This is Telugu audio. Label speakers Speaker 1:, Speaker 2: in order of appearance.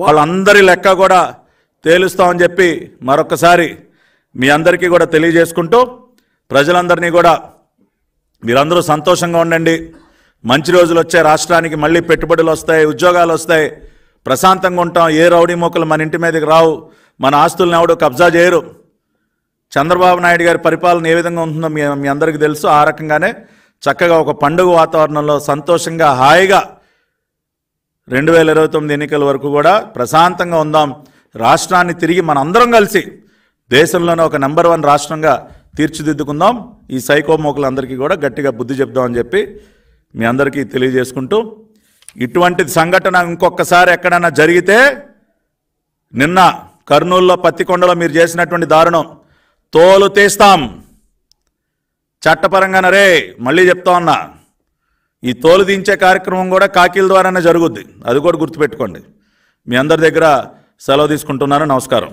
Speaker 1: వాళ్ళందరి లెక్క కూడా తేలుస్తామని చెప్పి మరొకసారి మీ అందరికీ కూడా తెలియజేసుకుంటూ ప్రజలందరినీ కూడా మీరందరూ సంతోషంగా ఉండండి మంచి రోజులు వచ్చే రాష్ట్రానికి మళ్ళీ పెట్టుబడులు వస్తాయి ఉద్యోగాలు వస్తాయి ప్రశాంతంగా ఉంటాం ఏ రౌడీ మొక్కలు మన ఇంటి మీదకి రావు మన ఆస్తులను ఎవడు కబ్జా చేయరు చంద్రబాబు నాయుడు గారి పరిపాలన ఏ విధంగా ఉంటుందో మీ అందరికీ తెలుసు ఆ రకంగానే చక్కగా ఒక పండుగ వాతావరణంలో సంతోషంగా హాయిగా రెండు వేల ఇరవై తొమ్మిది ఎన్నికల వరకు కూడా ప్రశాంతంగా ఉందాం రాష్ట్రాన్ని తిరిగి మనందరం కలిసి దేశంలోనే ఒక నెంబర్ వన్ రాష్ట్రంగా తీర్చిదిద్దుకుందాం ఈ సైకోమోకులందరికీ కూడా గట్టిగా బుద్ధి చెప్దామని చెప్పి మీ అందరికీ తెలియజేసుకుంటూ ఇటువంటి సంఘటన ఇంకొకసారి ఎక్కడైనా జరిగితే నిన్న కర్నూలులో పత్తికొండలో మీరు చేసినటువంటి దారుణం తోలు తీస్తాం చట్టపరంగానరే మళ్ళీ చెప్తా ఉన్నా ఈ తోలు దించే కార్యక్రమం కూడా కాకిల ద్వారానే జరుగుద్ది అది కూడా గుర్తుపెట్టుకోండి మీ అందరి దగ్గర సెలవు తీసుకుంటున్నాను నమస్కారం